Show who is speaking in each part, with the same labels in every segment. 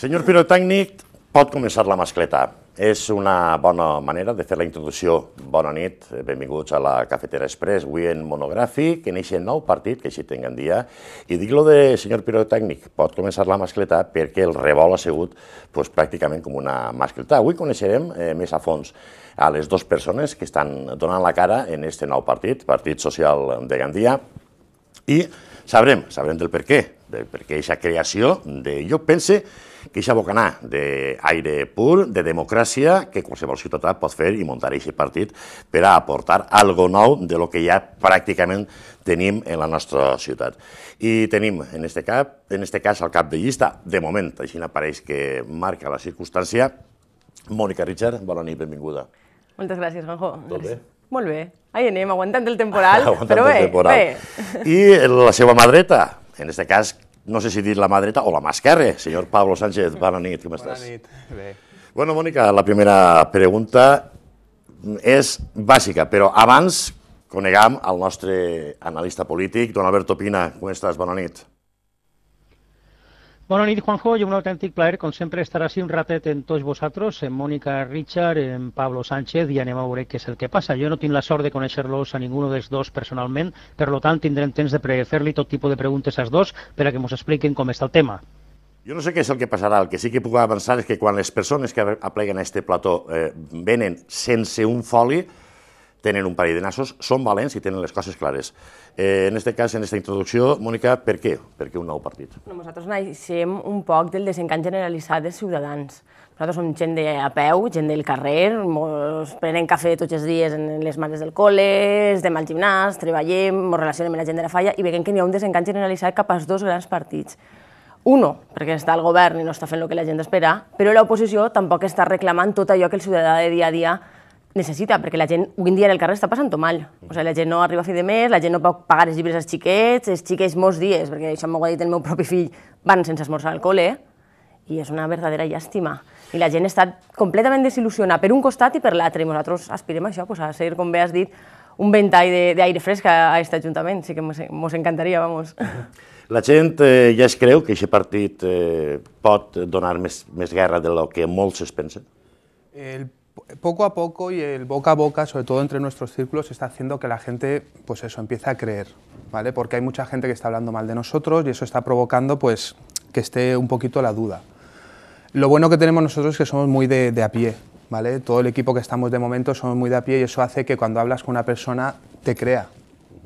Speaker 1: Senyor pirotècnic, pot començar la mascleta. És una bona manera de fer la introducció. Bona nit, benvinguts a la Cafetera Express, avui en monogràfic, en eixe nou partit, que així tinguem dia, i dic-lo de senyor pirotècnic, pot començar la mascleta perquè el revol ha sigut pues, pràcticament com una mascleta. Avui coneixerem eh, més a fons a les dues persones que estan donant la cara en este nou partit, Partit Social de Gandia, i sabrem, sabrem del per què, del perquè aquesta creació de, jo pense, que això bocanar d'aire pur, de democràcia, que qualsevol ciutadà pot fer i muntar aquest partit per a aportar algo nou de lo que ja pràcticament tenim en la nostra ciutat. I tenim, en este, cap, en este cas, al cap de llista, de moment, així apareix que marca la circumstància, Mònica Richard, bona nit, benvinguda.
Speaker 2: Moltes gràcies, Juanjo. Tot bé? Molt bé. Ahí anem, aguantant el temporal, aguantant però bé, el temporal. bé.
Speaker 1: I la seva mà dreta, en aquest cas, no sé si dir la mà dreta o la mà esquerra. Eh? Senyor Pablo Sánchez, bona nit, com estàs? Bona nit, bé. Bueno, Mònica, la primera pregunta és bàsica, però abans conegam el nostre analista polític, don Alberto Pina. Com estàs? Bona nit.
Speaker 3: Bona nit, Juanjo, i un autèntic plaer, com sempre, estar així un ratet en tots vosaltres, en Mònica Richard, en Pablo Sánchez, i anem a veure què és el que passa. Jo no tinc la sort de conèixer-los a ningú dels dos personalment, per lo tant tindrem temps de fer-li tot tipus de preguntes als dos per a que ens expliquin com està el tema.
Speaker 1: Jo no sé què és el que passarà, el que sí que puc avançar és que quan les persones que apleguen a este plató eh, venen sense un foli, tenen un parell de nassos, són valents i tenen les coses clares. Eh, en aquest cas, en aquesta introducció, Mònica, per què? Per què un nou partit?
Speaker 2: No, nosaltres naixem un poc del desencant generalitzat dels Ciutadans. Nosaltres som gent de a peu, gent del carrer, mos prenem cafè tots els dies en les mares del col·le, estem al gimnàs, treballem, ens relacionem amb la gent de la falla i veiem que n'hi ha un desencant generalitzat cap als dos grans partits. Uno, perquè està el govern i no està fent el que la gent espera, però l'oposició tampoc està reclamant tot allò que el ciutadà de dia a dia necessita, perquè la gent avui dia en el carrer està passant-ho mal. O sigui, la gent no arriba a fi de mes, la gent no pot pagar els llibres als xiquets, els xiquets molts dies, perquè això m'ho ha dit el meu propi fill, van sense esmorzar al col·le, i és una verdadera llàstima. I la gent està completament desil·lusionada per un costat i per l'altre, i nosaltres aspirem a això, pues, a ser, com bé has dit, un ventall d'aire fresc a aquest Ajuntament, sí que ens encantaria, vamos.
Speaker 1: La gent eh, ja es creu que aquest partit eh, pot donar més, més guerra de lo que molts es pensen?
Speaker 4: El poco a poco y el boca a boca, sobre todo entre nuestros círculos, está haciendo que la gente, pues eso, empiece a creer, ¿vale? Porque hay mucha gente que está hablando mal de nosotros y eso está provocando, pues, que esté un poquito la duda. Lo bueno que tenemos nosotros es que somos muy de, a pie, ¿vale? Todo el equipo que estamos de momento somos muy de a pie y eso hace que cuando hablas con una persona te crea,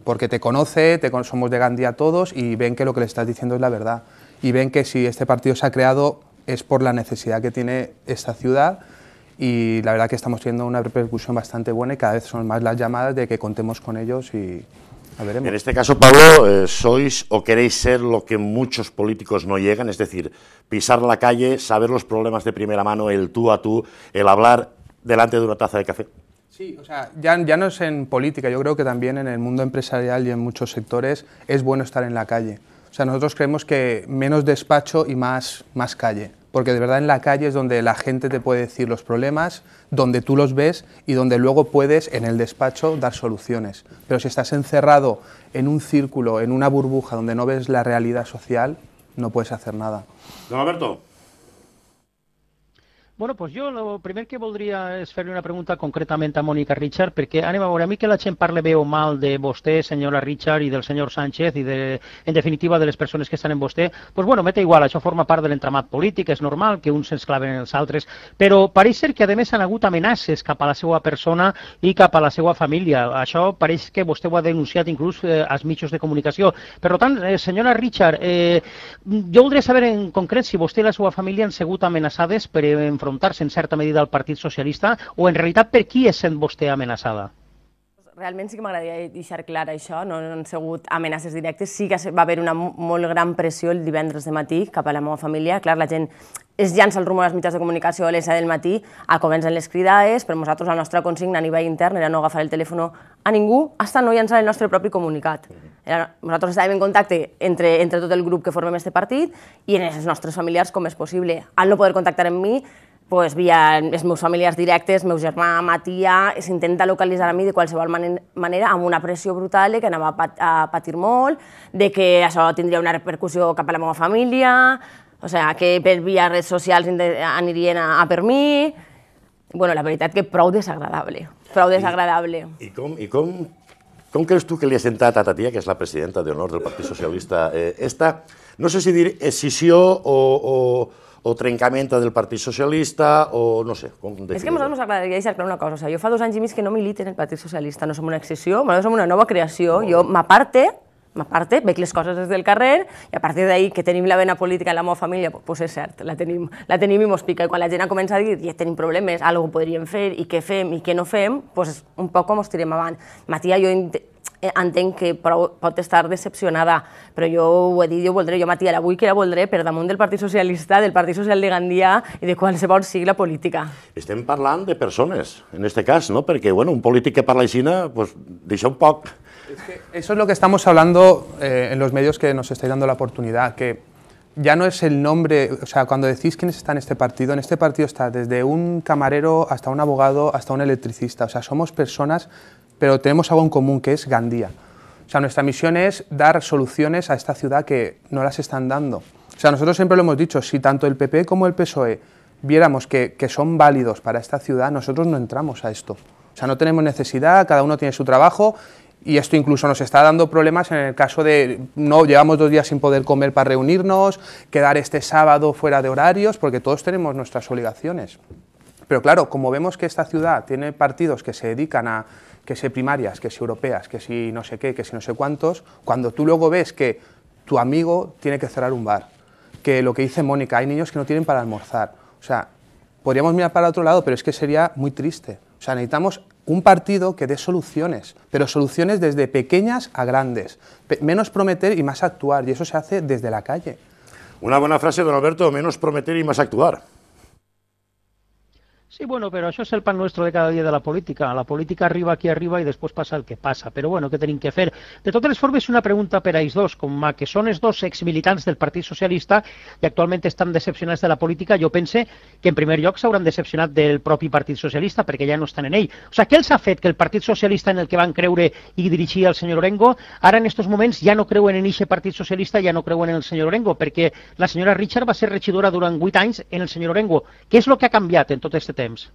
Speaker 4: porque te conoce, te, somos de Gandía todos y ven que lo que le estás diciendo es la verdad y ven que si este partido se ha creado es por la necesidad que tiene esta ciudad y la verdad que estamos teniendo una repercusión bastante buena y cada vez son más las llamadas de que contemos con ellos y veremos. En este caso, Pablo,
Speaker 1: eh, sois o queréis ser lo que muchos políticos no llegan, es decir, pisar la calle, saber los problemas de primera mano, el tú a tú, el hablar delante de una taza de café. Sí,
Speaker 4: o sea, ya, ya no es en política, yo creo que también en el mundo empresarial y en muchos sectores es bueno estar en la calle. O sea, nosotros creemos que menos despacho y más, más calle porque de verdad en la calle es donde la gente te puede decir los problemas, donde tú los ves y donde luego puedes en el despacho dar soluciones. Pero si estás encerrado en un círculo, en una burbuja donde no ves la realidad social, no puedes hacer nada.
Speaker 3: Don Alberto. Bueno, pues jo el primer que voldria és fer-li una pregunta concretament a Mònica Richard, perquè anem a veure, a mi que la gent parla veu mal de vostè, senyora Richard, i del senyor Sánchez, i de, en definitiva de les persones que estan en vostè, pues bueno, mete igual, això forma part de l'entramat polític, és normal que uns ens claven en els altres, però pareix ser que a més han hagut amenaces cap a la seva persona i cap a la seva família. Això pareix que vostè ho ha denunciat inclús eh, als mitjos de comunicació. Per tant, eh, senyora Richard, eh, jo voldria saber en concret si vostè i la seva família han sigut amenaçades per en enfrontar-se en certa medida al Partit Socialista o en realitat per qui es sent vostè amenaçada?
Speaker 2: Realment sí que m'agradaria deixar clar això, no han sigut amenaces directes, sí que va haver una molt gran pressió el divendres de matí cap a la meva família, clar, la gent es llança el rumor als mitjans de comunicació a l'ESA del matí, a comencen les cridades, però nosaltres la nostra consigna a nivell intern era no agafar el telèfon a ningú hasta no llançar el nostre propi comunicat. Era, nosaltres estàvem en contacte entre, entre tot el grup que formem aquest partit i en els nostres familiars com és possible. Al no poder contactar amb mi, pues, via els meus familiars directes, meu germà, ma tia, s'intenta localitzar a mi de qualsevol manera amb una pressió brutal de que anava a, patir molt, de que això tindria una repercussió cap a la meva família, o sigui, sea, que per via redes socials anirien a, a per mi... bueno, la veritat que prou desagradable, prou desagradable.
Speaker 1: I, i, com, i com, com creus tu que li ha sentat a ta tia, que és la presidenta d'honor del Partit Socialista, eh, esta, no sé si dir escissió o, o o trencament del Partit Socialista, o no sé, com definir. És que a nosaltres
Speaker 2: ens agradaria clar una cosa, o sigui, jo fa dos anys i mig que no milito en el Partit Socialista, no som una excessió, nosaltres som una nova creació, no. jo m'aparte, m'aparte, veig les coses des del carrer, i a partir d'ahir que tenim la vena política en la meva família, doncs pues és cert, la tenim, la tenim i mos pica, i quan la gent comença a dir ja tenim problemes, alguna podríem fer, i què fem, i què no fem, doncs pues un poc com ens tirem avant. Matia, jo entenc eh, que puede estar decepcionada, pero yo ho he yo jo voldré, la que la voldré per del Partido Socialista, del Partido Social de Gandía y de qualsevol la política.
Speaker 1: Estén parlant de personas, en este caso, no? Porque, bueno, un político que parla així, pues, deixa un poc...
Speaker 4: eso es lo que estamos hablando eh, en los medios que nos estáis dando la oportunidad, que ya no es el nombre, o sea, cuando decís quiénes está en este partido, en este partido está desde un camarero hasta un abogado, hasta un electricista, o sea, somos personas pero tenemos algo en común que es Gandía. O sea, nuestra misión es dar soluciones a esta ciudad que no las están dando. O sea, nosotros siempre lo hemos dicho, si tanto el PP como el PSOE viéramos que, que son válidos para esta ciudad, nosotros no entramos a esto. O sea, no tenemos necesidad, cada uno tiene su trabajo y esto incluso nos está dando problemas en el caso de no llevamos dos días sin poder comer para reunirnos, quedar este sábado fuera de horarios, porque todos tenemos nuestras obligaciones. Pero claro, como vemos que esta ciudad tiene partidos que se dedican a que si primarias, que si europeas, que si no sé qué, que si no sé cuántos, cuando tú luego ves que tu amigo tiene que cerrar un bar, que lo que dice Mónica, hay niños que no tienen para almorzar, o sea, podríamos mirar para otro lado, pero es que sería muy triste. O sea, necesitamos un partido que dé soluciones, pero soluciones desde pequeñas a grandes, menos prometer y más actuar, y eso se hace desde la calle.
Speaker 1: Una buena frase, don Alberto, menos prometer y más actuar.
Speaker 3: Sí, bueno, però això és el pan nostre de cada dia de la política. La política arriba aquí arriba i després passa el que passa. Però bueno, què tenim que fer? De totes les formes, una pregunta per a ells dos. Com a que són els dos exmilitants del Partit Socialista i actualment estan decepcionats de la política, jo pense que en primer lloc s'hauran decepcionat del propi Partit Socialista perquè ja no estan en ell. O sigui, què els ha fet que el Partit Socialista en el que van creure i dirigir el senyor Orengo, ara en aquests moments ja no creuen en eixe Partit Socialista, ja no creuen en el senyor Orengo, perquè la senyora Richard va ser regidora durant 8 anys en el senyor Orengo. Què és el que ha canviat en tot aquest tema? temps.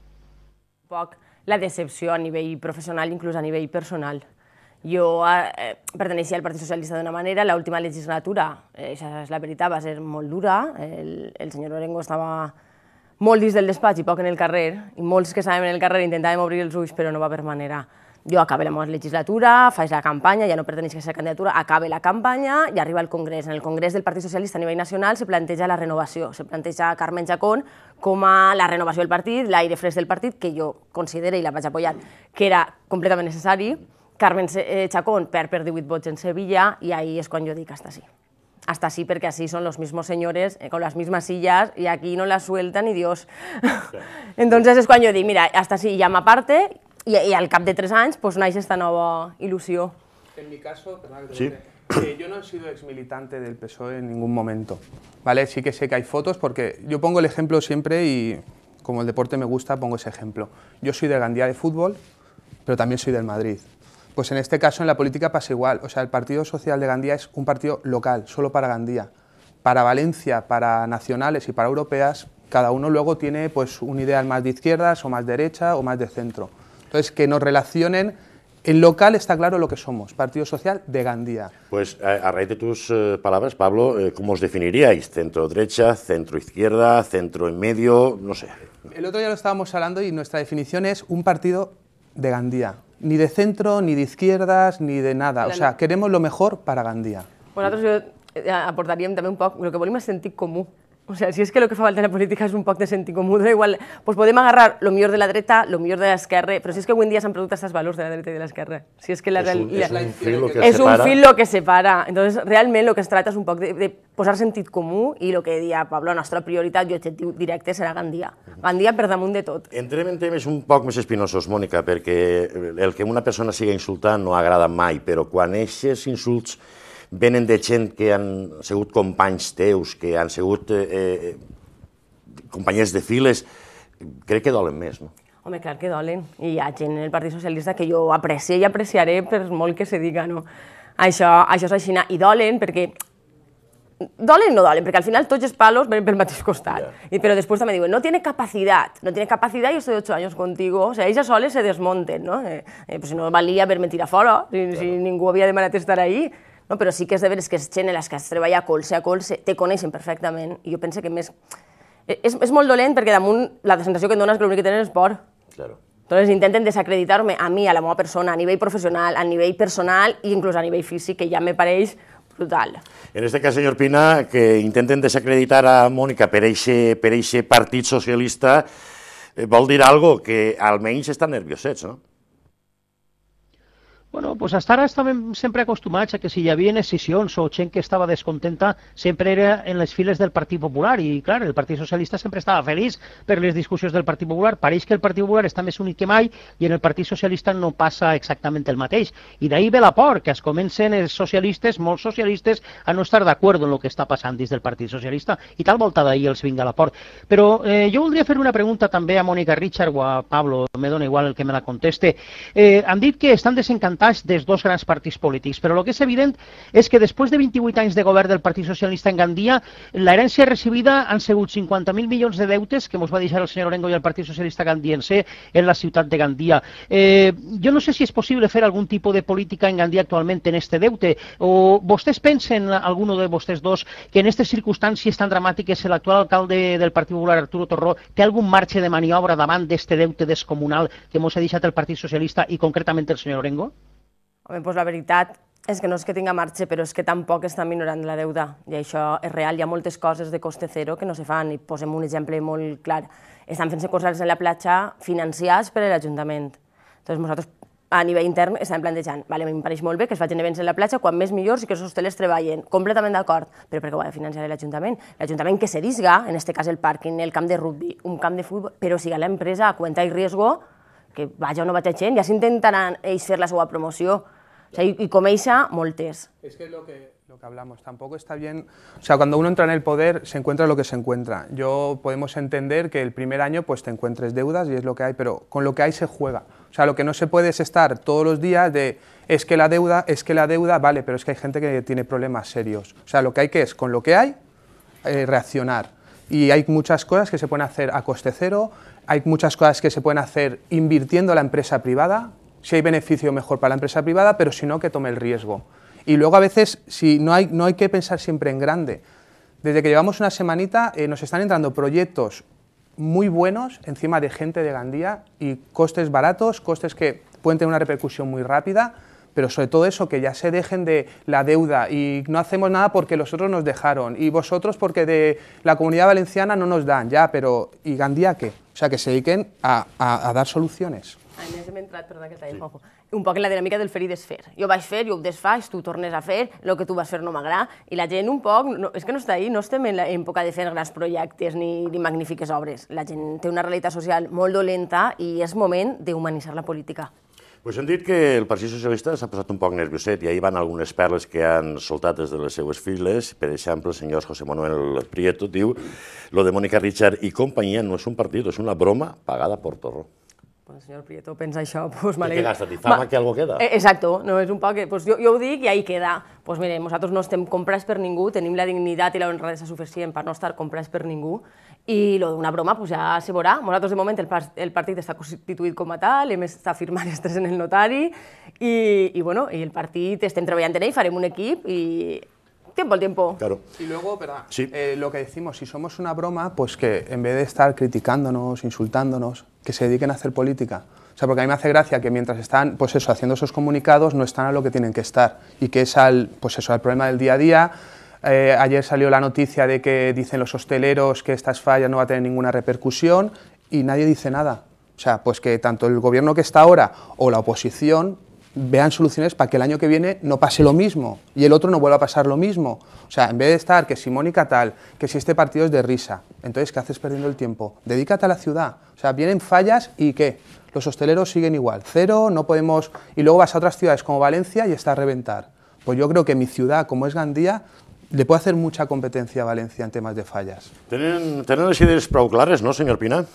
Speaker 2: Poc la decepció a nivell professional, inclús a nivell personal. Jo eh, perteneixia al Partit Socialista d'una manera, l'última legislatura, eh, això és la veritat, va ser molt dura. El, el senyor Orengo estava molt dins del despatx i poc en el carrer, i molts que estàvem en el carrer intentàvem obrir els ulls, però no va per manera jo acabe la meva legislatura, faig la campanya, ja no perteneix a la candidatura, acabe la campanya i arriba al Congrés. En el Congrés del Partit Socialista a nivell nacional se planteja la renovació, se planteja Carmen Jacón com a la renovació del partit, l'aire fresc del partit, que jo considero i la vaig apoyar, que era completament necessari. Carmen eh, Chacón perd per 18 vots en Sevilla i ahir és quan jo dic hasta sí. Hasta sí perquè així són los mismos señores eh, con las mismas sillas i aquí no la sueltan ni Dios. Entonces és quan jo dic, mira, hasta sí, ja m'aparte, ...y al cap de tres años pues, nace esta nueva ilusión.
Speaker 4: En mi caso, sí. Eh, yo no he sido ex militante del PSOE en ningún momento, ¿vale? Sí que sé que hay fotos porque yo pongo el ejemplo siempre y como el deporte me gusta pongo ese ejemplo. Yo soy de Gandía de fútbol, pero también soy del Madrid. Pues en este caso en la política pasa igual, o sea, el Partido Social de Gandía es un partido local, solo para Gandía. Para Valencia, para nacionales y para europeas, cada uno luego tiene pues un ideal más de izquierdas o más derecha o más de centro. Entonces, que nos relacionen en local está claro lo que somos, Partido Social de Gandía.
Speaker 1: Pues eh, a, raíz de tus eh, palabras, Pablo, eh, ¿cómo os definiríais? ¿Centro derecha, centro izquierda, centro en medio? No sé.
Speaker 4: El otro día lo estábamos hablando y nuestra definición es un partido de Gandía. Ni de centro, ni de izquierdas, ni de nada. O sea, queremos lo mejor para Gandía.
Speaker 2: Bueno, yo aportaríamos también un poco, lo que volvimos a sentir común. O sea, si és que el que fa falta en la política és un poc de sentit comú, igual pues podem agarrar lo millor de la dreta, lo millor de l'esquerra, però si és que avui en dia s'han produït aquests valors de la dreta i de l'esquerra. Si és que la, és un, la, és un fil lo que, és separa. un fil lo que separa. Entonces, realment el que es tracta és un poc de, de posar sentit comú i el que deia Pablo, la nostra prioritat i objectiu directe serà Gandia. Gandia per damunt de tot.
Speaker 1: Entrem en temes un poc més espinosos, Mònica, perquè el que una persona siga insultant no agrada mai, però quan aquests insults venen de gent que han sigut companys teus, que han sigut eh, companyers de files, crec que dolen més, no?
Speaker 2: Home, clar que dolen. I hi ha gent en el Partit Socialista que jo aprecio i apreciaré per molt que se diga, no? Això, això és així. I dolen perquè dolen no dolen, perquè al final tots els palos venen pel mateix costat. Yeah. I, però després també diuen, no tiene capacitat, no tiene capacitat, yo estoy 8 anys contigo. O sea, ells soles se desmonten, no? Eh, eh, pues si no valia haver mentir a fora, si, claro. si ningú havia demanat estar ahí. No? Però sí que és de veres que és gent en les que es treballa colze a colze, te coneixen perfectament, i jo penso que més... E, és, és molt dolent perquè damunt la sensació que em dones que l'únic que tenen és por. Claro. Entonces intenten desacreditar-me a mi, a la meva persona, a nivell professional, a nivell personal i inclús a nivell físic, que ja me pareix brutal.
Speaker 1: En este cas, senyor Pina, que intenten desacreditar a Mònica per eixe, per eixe partit socialista, eh, vol dir algo que almenys estan nerviosets, no?
Speaker 3: Bueno, pues hasta ara estàvem sempre acostumats a que si hi havia escissions o gent que estava descontenta sempre era en les files del Partit Popular i, clar, el Partit Socialista sempre estava feliç per les discussions del Partit Popular. Pareix que el Partit Popular està més únic que mai i en el Partit Socialista no passa exactament el mateix. I ahí ve la por, que es comencen els socialistes, molts socialistes, a no estar d'acord en el que està passant dins del Partit Socialista i tal volta d'ahir els vinga la por. Però eh, jo voldria fer una pregunta també a Mònica Richard o a Pablo, me dona igual el que me la conteste. Eh, han dit que estan desencantats desavantatge dels dos grans partits polítics. Però el que és evident és que després de 28 anys de govern del Partit Socialista en Gandia, l'herència recibida han sigut 50.000 milions de deutes que ens va deixar el senyor Orengo i el Partit Socialista gandiense en la ciutat de Gandia. Eh, jo no sé si és possible fer algun tipus de política en Gandia actualment en este deute, o vostès pensen, alguno de vostès dos, que en aquestes circumstàncies tan dramàtiques l'actual alcalde del Partit Popular, Arturo Torró, té algun marge de maniobra davant d'este deute descomunal que ens ha deixat el Partit Socialista i concretament el senyor Orengo?
Speaker 2: Home, doncs la veritat és que no és que tinga marxa, però és que tampoc està minorant la deuda, i això és real. Hi ha moltes coses de coste zero que no se fan, i posem un exemple molt clar. Estan fent-se cursals a la platja financiats per l'Ajuntament. Llavors nosaltres a nivell intern estem plantejant, vale, a mi em pareix molt bé que es facin events a la platja, quan més millors i que els hostelers treballen, completament d'acord, però perquè ho ha de finançar l'Ajuntament. L'Ajuntament que se disga, en aquest cas el pàrquing, el camp de rugby, un camp de futbol, però siga l'empresa a cuenta i riesgo, que vaja o no vaja gent, ja s'intentaran ells fer la seva promoció, y, coméis a moltes.
Speaker 4: Es que lo que, lo que hablamos, tampoco está bien... O sea, cuando uno entra en el poder, se encuentra lo que se encuentra. Yo podemos entender que el primer año pues te encuentres deudas y es lo que hay, pero con lo que hay se juega. O sea, lo que no se puede es estar todos los días de es que la deuda, es que la deuda, vale, pero es que hay gente que tiene problemas serios. O sea, lo que hay que es, con lo que hay, eh, reaccionar. Y hay muchas cosas que se pueden hacer a coste cero, hay muchas cosas que se pueden hacer invirtiendo a la empresa privada, si hay beneficio mejor para la empresa privada, pero si no, que tome el riesgo. Y luego a veces si no, hay, no hay que pensar siempre en grande. Desde que llevamos una semanita eh, nos están entrando proyectos muy buenos encima de gente de Gandía y costes baratos, costes que pueden tener una repercusión muy rápida pero sobre todo eso, que ya se dejen de la deuda y no hacemos nada porque los otros nos dejaron y vosotros porque de la comunidad valenciana no nos dan, ya, pero ¿y Gandía qué? O sea, que se dediquen a, dar soluciones.
Speaker 2: A mi que un poco en la dinámica del fer i desfer. Jo vaig fer, jo ho tu tornes a fer, lo que tú vas a fer no m'agrada, Y la gent un poco, es que no está ahí, no estem en poca de fer grans projectes ni, ni magnífiques La gente té una realidad social molt dolenta es momento de humanizar la política.
Speaker 1: Pues hem dit que el Partit Socialista s'ha posat un poc nervioset i ahir van algunes perles que han soltat des de les seues files. Per exemple, el senyor José Manuel Prieto diu lo de Mónica Richard i companyia no és un partit, és una broma pagada por Torró.
Speaker 2: El senyor Prieto pensa això, pues me Que gasta? gastas? ¿Difama que algo queda? Eh, exacto, no és un poc que... Pues jo, jo ho dic i ahí queda. Pues mire, nosaltres no estem comprats per ningú, tenim la dignitat i la honradesa suficient per no estar comprats per ningú. Y lo de una broma pues, ya se veurà. moratos de momento, el, partido está constituido como tal, a tal, hemos firmar en el notari, y, bueno, y el partido está treballant en ell, haremos un equipo y tiempo al tiempo. Claro. Y luego, ¿verdad?
Speaker 4: Eh, lo que decimos, si somos una broma, pues que en vez de estar criticándonos, insultándonos, que se dediquen a hacer política. O sea, porque a mí me hace gracia que mientras están, pues eso, haciendo esos comunicados, no están a lo que tienen que estar y que es al, pues eso, al problema del día a día, eh, ayer salió la noticia de que dicen los hosteleros que estas fallas no va a tener ninguna repercusión y nadie dice nada. O sea, pues que tanto el gobierno que está ahora o la oposición vean soluciones para que el año que viene no pase lo mismo y el otro no vuelva a pasar lo mismo. O sea, en vez de estar que si Mónica tal, que si este partido es de risa, entonces ¿qué haces perdiendo el tiempo? Dedícate a la ciudad. O sea, vienen fallas y ¿qué? Los hosteleros siguen igual, cero, no podemos... Y luego vas a otras ciudades como Valencia y está a reventar. Pues yo creo que mi ciudad, como es Gandía, le puede hacer mucha competencia a Valencia en temas de fallas.
Speaker 1: Tienen ¿tienen ideas no, señor Pina?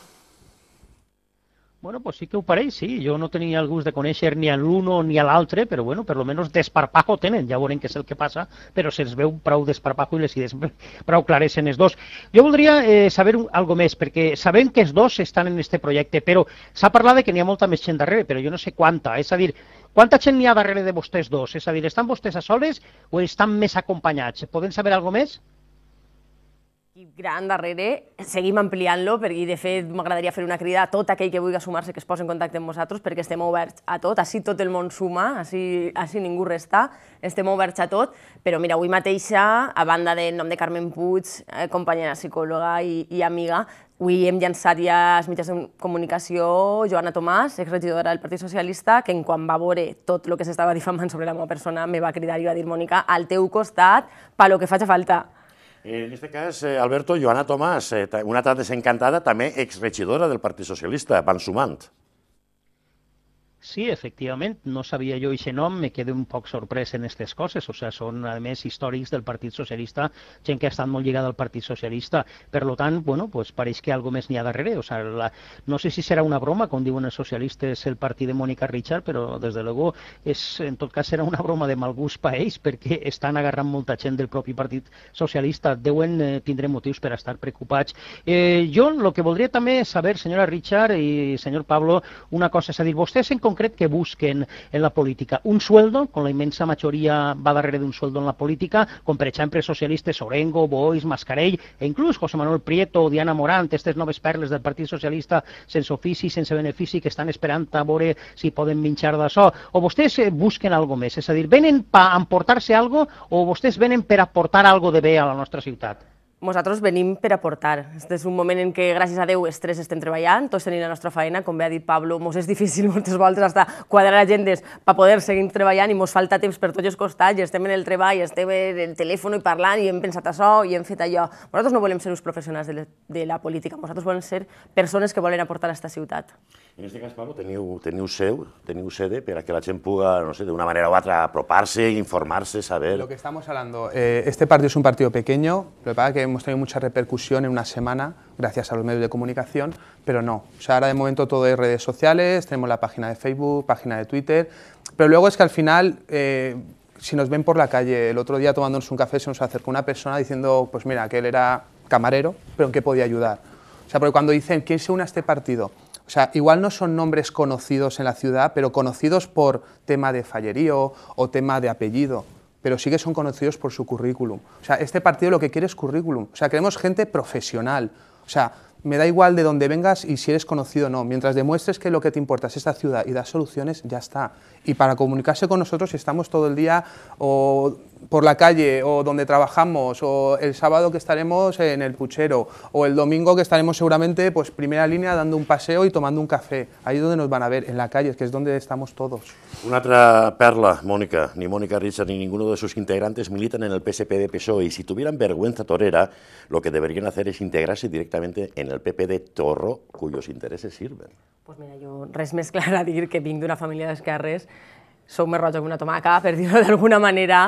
Speaker 1: Bueno, pues sí que ho pareix, sí.
Speaker 3: Jo no tenia el gust de conèixer ni a l'un ni a l'altre, però bueno, per lo menos desparpajo tenen, ja veurem què és el que passa, però se'ls veu prou desparpajo i les idees prou clares en els dos. Jo voldria eh, saber un, algo més, perquè sabem que els dos estan en este projecte, però s'ha parlat de que n'hi ha molta més gent darrere, però jo no sé quanta, és a dir, quanta gent n'hi ha darrere de vostès dos? És a dir, estan vostès a soles o estan més acompanyats? Poden saber algo més?
Speaker 2: equip gran darrere, seguim ampliant-lo i de fet m'agradaria fer una crida a tot aquell que vulgui sumar-se que es posi en contacte amb nosaltres perquè estem oberts a tot, així tot el món suma, així, així ningú resta, estem oberts a tot, però mira, avui mateixa, a banda del nom de Carmen Puig, eh, companya psicòloga i, i amiga, Avui hem llançat ja els mitjans de comunicació Joana Tomàs, exregidora del Partit Socialista, que en quan va veure tot el que s'estava difamant sobre la meva persona, me va cridar i va dir, Mònica, al teu costat, pa lo que faci falta.
Speaker 1: Eh, en aquest cas, eh, Alberto, Joana Tomàs, eh, una altra desencantada, també exregidora del Partit Socialista, van sumant.
Speaker 3: Sí, efectivament, no sabia jo aquest nom, me quedo un poc sorprès en aquestes coses, o sigui, sea, són, a més, històrics del Partit Socialista, gent que ha estat molt lligada al Partit Socialista, per lo tant, bueno, pues pareix que algo més n'hi ha darrere, o sigui, sea, la... no sé si serà una broma, com diuen els socialistes, el partit de Mònica Richard, però, des de l'ego, és, en tot cas, serà una broma de mal gust per ells, perquè estan agarrant molta gent del propi Partit Socialista, deuen eh, tindre motius per estar preocupats. Eh, jo, el que voldria també saber, senyora Richard i senyor Pablo, una cosa, és a dir, vostès en concret concret que busquen en la política. Un sueldo, con la inmensa majoria va darrere d'un sueldo en la política, com per exemple socialistes Orengo, Bois, Mascarell, e inclús José Manuel Prieto, Diana Morant, aquestes noves perles del Partit Socialista sense ofici, sense benefici, que estan esperant a veure si poden minxar d'això. O vostès eh, busquen algo més, és a dir, venen per emportar-se algo o vostès venen per aportar algo de bé a la nostra ciutat?
Speaker 2: Nosaltres venim per aportar. Este és un moment en què, gràcies a Déu, els tres estem treballant, tots tenim la nostra feina, com bé ha dit Pablo, mos és difícil moltes voltes hasta quadrar agendes per poder seguir treballant i mos falta temps per tots els costats, i estem en el treball, estem en el telèfon i parlant, i hem pensat això, i hem fet allò. Nosaltres no volem ser uns professionals de, de la política, nosaltres volem ser persones que volen aportar a aquesta ciutat.
Speaker 1: En este caso, Pablo, teniu, teniu seu, teniu sede para que la gente pueda, no sé, de una manera u otra aproparse, informarse, saber... Lo que
Speaker 4: estamos hablando, eh, este partido es un partido pequeño, lo que pasa es que hemos tenido mucha repercusión en una semana gracias a los medios de comunicación, pero no. O sea, ahora de momento todo es redes sociales, tenemos la página de Facebook, página de Twitter, pero luego es que al final... Eh, si nos ven por la calle, el otro día tomándonos un café se nos acercó una persona diciendo, pues mira, que él era camarero, pero en qué podía ayudar. O sea, porque cuando dicen, ¿quién se une a este partido? O sea, igual no son nombres conocidos en la ciudad, pero conocidos por tema de fallerío o tema de apellido, pero sí que son conocidos por su currículum. O sea, este partido lo que quiere es currículum. O sea, queremos gente profesional. O sea, me da igual de dónde vengas y si eres conocido o no. Mientras demuestres que lo que te importa es esta ciudad y das soluciones, ya está y para comunicarse con nosotros si estamos todo el día o por la calle o donde trabajamos o el sábado que estaremos en el puchero o el domingo que estaremos seguramente pues primera línea dando un paseo y tomando un café. Ahí es donde nos van a ver, en la calle, que es donde estamos todos.
Speaker 1: Una otra perla, Mónica. Ni Mónica Richard ni ninguno de sus integrantes militan en el PSP de PSOE y si tuvieran vergüenza torera, lo que deberían hacer es integrarse directamente en el PP de Torro, cuyos intereses sirven.
Speaker 2: Pues mira, jo res més clar a dir que vinc d'una família d'esquerres sou més roja que una tomaca, per dir-ho d'alguna manera,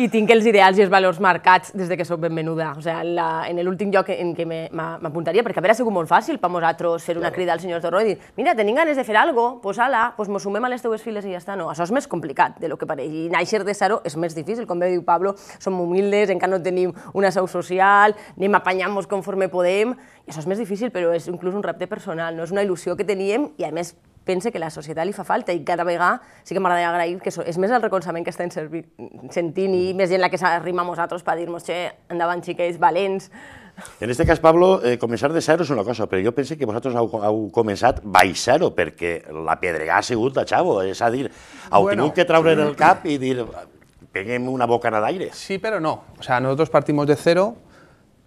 Speaker 2: i tinc els ideals i els valors marcats des de que sóc ben menuda. O sigui, la, en l'últim lloc en què m'apuntaria, perquè ha sigut molt fàcil per nosaltres fer una crida al senyor Torró i dir mira, tenim ganes de fer alguna cosa, pues ala, pues mos sumem a les teues files i ja està. No, això és més complicat de lo que pareix. I naixer de Saro és més difícil, com bé diu Pablo, som humildes, encara no tenim una seu social, anem apanyant-nos conforme podem, i això és més difícil, però és inclús un repte personal, no és una il·lusió que teníem i a més pense que la sociedad le fa falta y cada vegada sí que a agrair que és més el recolzament que estem sentint i mm. més gent la que arrimamos a otros para dir que andaban endavant xiquets,
Speaker 1: en este caso, Pablo, eh, comenzar de cero es una cosa, pero yo pensé que vosotros heu, heu començat baixar porque perquè la piedrega ha
Speaker 4: gusta la xavo, és a dir,
Speaker 1: heu tingut que traure el
Speaker 4: cap y dir, peguem una bocana aire? Sí, pero no. O sea, nosotros partimos de cero,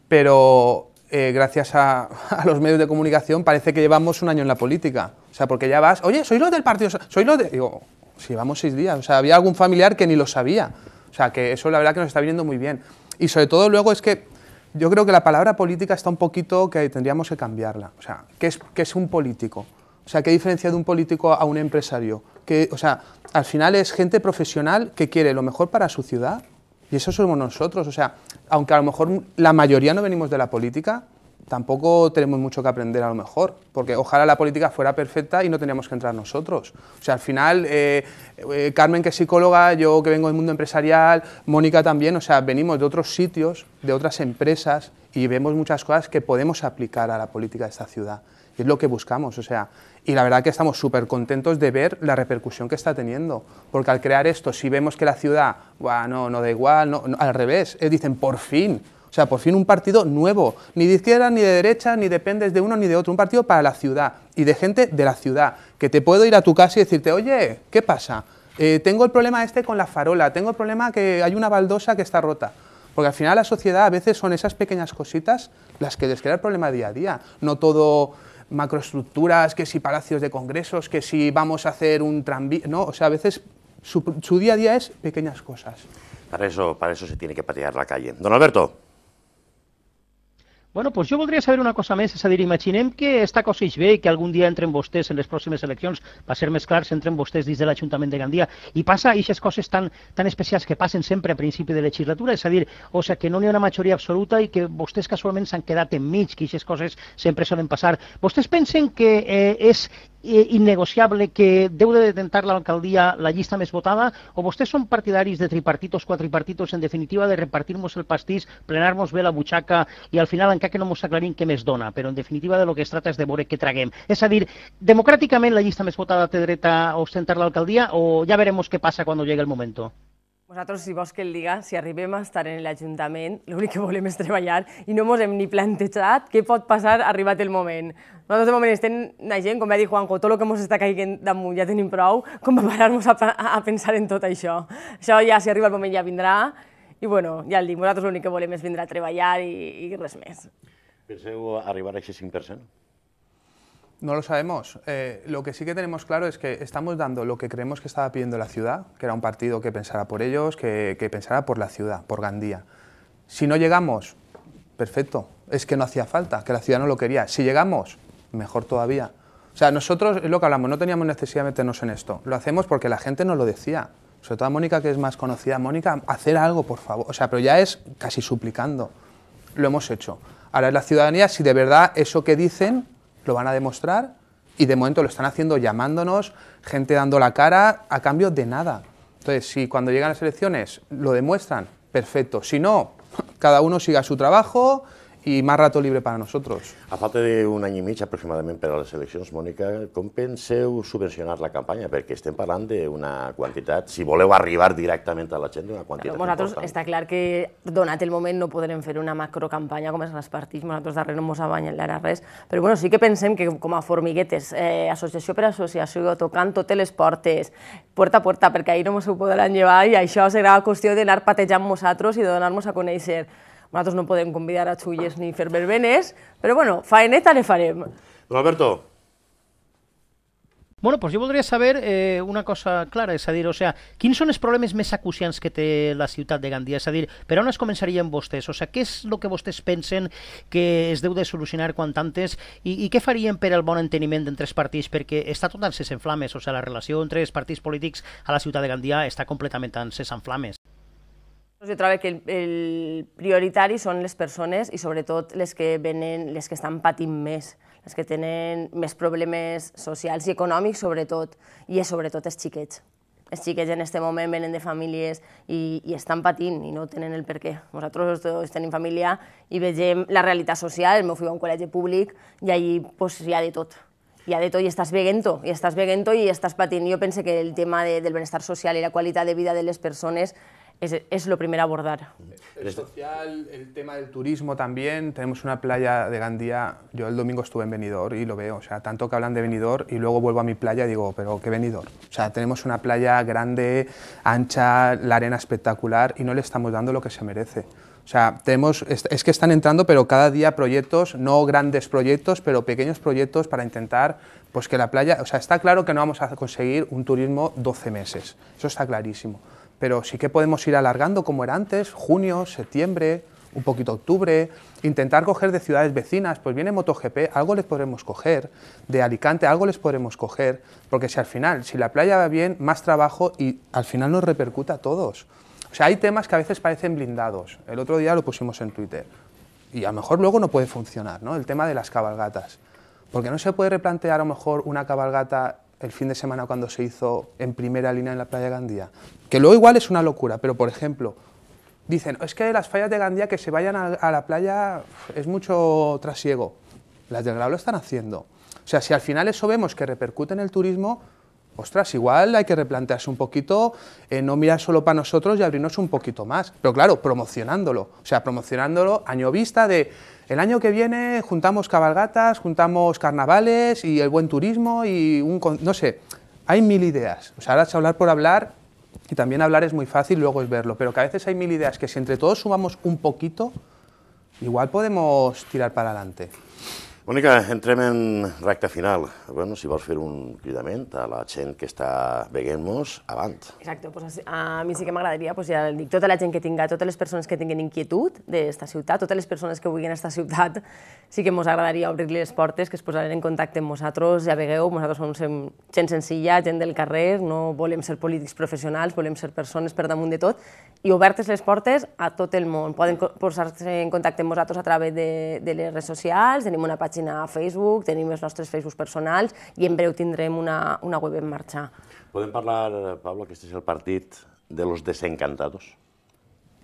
Speaker 4: pero eh, gracias a, a los medios de comunicación parece que llevamos un año en la política. O sea, porque ya vas, oye, soy los del partido, soy los de... Digo, si llevamos seis días, o sea, había algún familiar que ni lo sabía. O sea, que eso la verdad que nos está viniendo muy bien. Y sobre todo luego es que yo creo que la palabra política está un poquito que tendríamos que cambiarla. O sea, ¿qué es, qué es un político? O sea, ¿qué diferencia de un político a un empresario? Que, o sea, al final es gente profesional que quiere lo mejor para su ciudad y eso somos nosotros. O sea, aunque a lo mejor la mayoría no venimos de la política, tampoco tenemos mucho que aprender a lo mejor, porque ojalá la política fuera perfecta y no teníamos que entrar nosotros. O sea, al final, eh, eh, Carmen que es psicóloga, yo que vengo del mundo empresarial, Mónica también, o sea, venimos de otros sitios, de otras empresas y vemos muchas cosas que podemos aplicar a la política de esta ciudad. Y es lo que buscamos, o sea, y la verdad que estamos súper contentos de ver la repercusión que está teniendo, porque al crear esto, si vemos que la ciudad, bueno, no da igual, al revés, eh, dicen, por fin, o sea, por fin un partido nuevo, ni de izquierda, ni de derecha, ni dependes de uno ni de otro, un partido para la ciudad y de gente de la ciudad, que te puedo ir a tu casa y decirte, oye, ¿qué pasa? Eh, tengo el problema este con la farola, tengo el problema que hay una baldosa que está rota. Porque al final la sociedad a veces son esas pequeñas cositas las que les crea el problema día a día. No todo macroestructuras, que si palacios de congresos, que si vamos a hacer un tranvía... No, o sea, a veces su, su día a día es pequeñas cosas.
Speaker 1: Para eso, para eso se tiene que patear la calle. Don Alberto.
Speaker 4: Bueno, pues jo voldria saber una
Speaker 3: cosa més, és a dir, imaginem que esta cosa bé i que algun dia entren vostès en les pròximes eleccions, va ser més clar entren vostès dins de l'Ajuntament de Gandia, i passa aquestes coses tan, tan especials que passen sempre a principi de legislatura, és a dir, o sigui, que no hi ha una majoria absoluta i que vostès casualment s'han quedat enmig, que aquestes coses sempre solen passar. Vostès pensen que eh, és Eh, innegociable que deu de detentar l'alcaldia la llista més votada o vostès són partidaris de tripartitos, quatripartitos, en definitiva de repartir-nos el pastís, plenar-nos bé la butxaca i al final encara que no ens aclarim què més dona, però en definitiva de lo que es tracta és de veure què traguem. És a dir, democràticament la llista més votada té dret a ostentar l'alcaldia o ja veremos què passa quan llegue el moment?
Speaker 2: Vosaltres, si vols que el diga, si arribem a estar en l'Ajuntament, l'únic que volem és treballar i no ens hem ni plantejat què pot passar arribat el moment. Nosaltres de moment estem naixent, com va dir Juanjo, tot el que ens està caient damunt ja tenim prou, com va parar-nos a, a pensar en tot això. Això ja, si arriba el moment, ja vindrà. I bueno, ja el dic, nosaltres l'únic que volem és vindrà a treballar i, i res més.
Speaker 1: Penseu arribar
Speaker 4: a aquest 5%? No lo sabemos. Eh, lo que sí que tenemos claro es que estamos dando lo que creemos que estaba pidiendo la ciudad, que era un partido que pensara por ellos, que, que pensara por la ciudad, por Gandía. Si no llegamos, perfecto, es que no hacía falta, que la ciudad no lo quería. Si llegamos, mejor todavía. O sea, nosotros, es lo que hablamos, no teníamos necesidad de meternos en esto. Lo hacemos porque la gente nos lo decía. Sobre todo Mónica, que es más conocida. Mónica, hacer algo, por favor. O sea, pero ya es casi suplicando. Lo hemos hecho. Ahora es la ciudadanía si de verdad eso que dicen lo van a demostrar y de momento lo están haciendo llamándonos, gente dando la cara a cambio de nada. Entonces, si cuando llegan las elecciones lo demuestran, perfecto. Si no, cada uno siga su trabajo, y más rato libre para nosotros.
Speaker 1: A falta de un año y aproximadament per a les eleccions, Mònica, com penseu subvencionar la campanya? Perquè estem parlant una quantitat, si voleu arribar directament a la gent, d'una quantitat bueno, Nosaltres important.
Speaker 2: està clar que, donat el moment, no podrem fer una macrocampanya com es en els partits, nosaltres darrere no ens abanyarà res, però bueno, sí que pensem que com a formiguetes, eh, associació per associació, tocant totes les portes, porta a porta, perquè ahí no nos ho podran llevar i això serà qüestió d'anar patejant nosotros i donar-nos a conocer nosaltres no podem convidar a xulles ni fer verbenes, però bueno, faeneta ne farem. Don Alberto,
Speaker 3: Bueno, pues jo voldria saber eh, una cosa clara, és a dir, o sea, quins són els problemes més acuciants que té la ciutat de Gandia? És a dir, per on es començarien vostès? O sea, què és el que vostès pensen que es deu de solucionar quan antes i, i què farien per al bon enteniment entre els partits? Perquè està tot en ses enflames, o sea, la relació entre els partits polítics a la ciutat de Gandia està completament en ses enflames.
Speaker 2: Jo trobo que el, el prioritari són les persones i sobretot les que venen, les que estan patint més, les que tenen més problemes socials i econòmics sobretot, i és sobretot els xiquets. Els xiquets en aquest moment venen de famílies i, i estan patint i no tenen el per què. Nosaltres tots tenim família i vegem la realitat social, el meu fill va a un col·legi públic i allí pues, hi ha de tot hi ha de tot i estàs veguent-ho, i estàs veguent i estàs patint. Jo penso que el tema de, del benestar social i la qualitat de vida de les persones es, lo primero a
Speaker 4: abordar. El social, el tema del turismo también, tenemos una playa de Gandía, yo el domingo estuve en Benidorm y lo veo, o sea, tanto que hablan de Benidorm y luego vuelvo a mi playa y digo, pero qué Benidorm, o sea, tenemos una playa grande, ancha, la arena espectacular y no le estamos dando lo que se merece. O sea, tenemos, es que están entrando, pero cada día proyectos, no grandes proyectos, pero pequeños proyectos para intentar pues que la playa, o sea, está claro que no vamos a conseguir un turismo 12 meses, eso está clarísimo pero sí que podemos ir alargando como era antes, junio, septiembre, un poquito octubre, intentar coger de ciudades vecinas, pues viene MotoGP, algo les podremos coger, de Alicante algo les podremos coger, porque si al final, si la playa va bien, más trabajo y al final nos repercuta a todos. O sea, hay temas que a veces parecen blindados. El otro día lo pusimos en Twitter. Y a lo mejor luego no puede funcionar, ¿no? El tema de las cabalgatas. Porque no se puede replantear a lo mejor una cabalgata el fin de semana cuando se hizo en primera línea en la playa de Gandía. Que luego igual es una locura, pero por ejemplo, dicen, es que las fallas de Gandía que se vayan a, la playa es mucho trasiego. Las del Grau lo están haciendo. O sea, si al final eso vemos que repercute en el turismo, ostras, igual hay que replantearse un poquito, eh, no mirar solo para nosotros y abrirnos un poquito más. Pero claro, promocionándolo. O sea, promocionándolo año vista de el año que viene juntamos cabalgatas, juntamos carnavales y el buen turismo y un... no sé, hay mil ideas. O sea, ahora es hablar por hablar y también hablar es muy fácil, luego es verlo, pero que a veces hay mil ideas que si entre todos sumamos un poquito, igual podemos tirar para adelante.
Speaker 1: Mònica, entrem en recta final. Bueno, si vols fer un cridament a la gent que està veient-nos, avant.
Speaker 2: Exacte, pues doncs a mi sí que m'agradaria, pues doncs ja dic, tota la gent que tinga, totes les persones que tinguin inquietud d'esta ciutat, totes les persones que vulguin esta ciutat, sí que ens agradaria obrir-li les portes, que es posaran en contacte amb nosaltres, ja vegueu, nosaltres som gent senzilla, gent del carrer, no volem ser polítics professionals, volem ser persones per damunt de tot, i obertes les portes a tot el món. Poden posar-se en contacte amb nosaltres a través de, de les redes socials, tenim una pàgina a Facebook, tenemos nuestros nostres Facebook personales y en breve tendremos una, una web en marcha.
Speaker 1: Pueden hablar, Pablo, que este es el partido de los desencantados?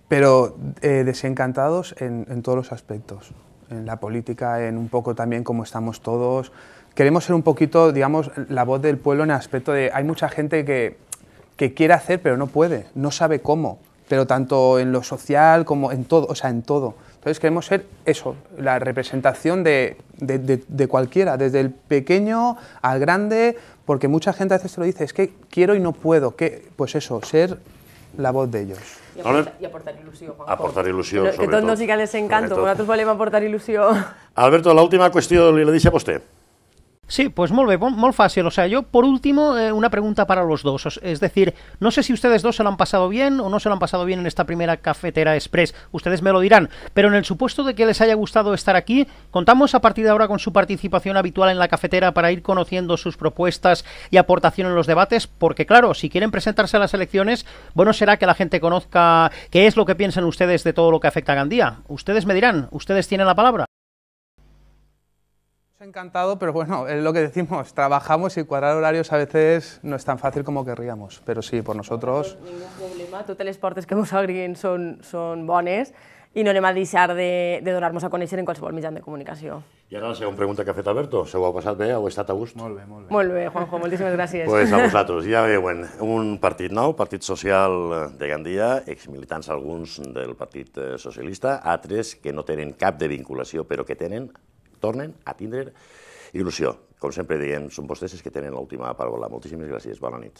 Speaker 4: Pero eh, desencantados en, todos los aspectos, en la política, en un poco también cómo estamos todos. Queremos ser un poquito, digamos, la voz del pueblo en el aspecto de hay mucha gente que, que quiere hacer pero no puede, no sabe cómo, pero tanto en lo social como en todo, o sea, en todo. Entonces queremos ser eso, la representación de, de, cualquiera, desde el pequeño al grande, porque mucha gente a veces te lo dice, es que quiero y no puedo, que, pues eso, ser la voz de ellos. Y aportar, ilusión.
Speaker 2: aportar
Speaker 1: ilusión. Juanjo. Aportar ilusión sobre Que tot no siga l'esencanto,
Speaker 2: problema, aportar ilusión.
Speaker 4: Alberto, la última
Speaker 1: cuestión le dice a usted.
Speaker 3: Sí, pues muy fácil. O sea, yo por último eh, una pregunta para los dos. Es decir, no sé si ustedes dos se lo han pasado bien o no se lo han pasado bien en esta primera cafetera express. Ustedes me lo dirán. Pero en el supuesto de que les haya gustado estar aquí, contamos a partir de ahora con su participación habitual en la cafetera para ir conociendo sus propuestas y aportación en los debates. Porque claro, si quieren presentarse a las elecciones, bueno será que la gente conozca qué es lo que piensan ustedes de todo lo que afecta a Gandía. Ustedes me dirán, ustedes tienen la palabra.
Speaker 4: encantado, pero bueno, es lo que decimos, trabajamos y cuadrar horarios a veces no es tan fácil como querríamos, pero sí, per No ningún
Speaker 2: problema, todos los portes que nos agreguen son, son bones i no anem a deixar de, de donar-nos a conèixer en qualsevol mitjà de comunicació.
Speaker 4: I ara la
Speaker 1: segona pregunta que ha fet Alberto, se ho ha passat bé, heu estat a gust? Molt bé,
Speaker 2: molt bé. Molt bé, Juanjo, moltíssimes gràcies. Pues a
Speaker 1: vosaltres, ja veuen, un partit nou, Partit Social de Gandia, exmilitants alguns del Partit Socialista, altres que no tenen cap de vinculació però que tenen tornen a tindre il·lusió. Com sempre diem, són vostès els que tenen l'última paraula. Moltíssimes gràcies. Bona nit.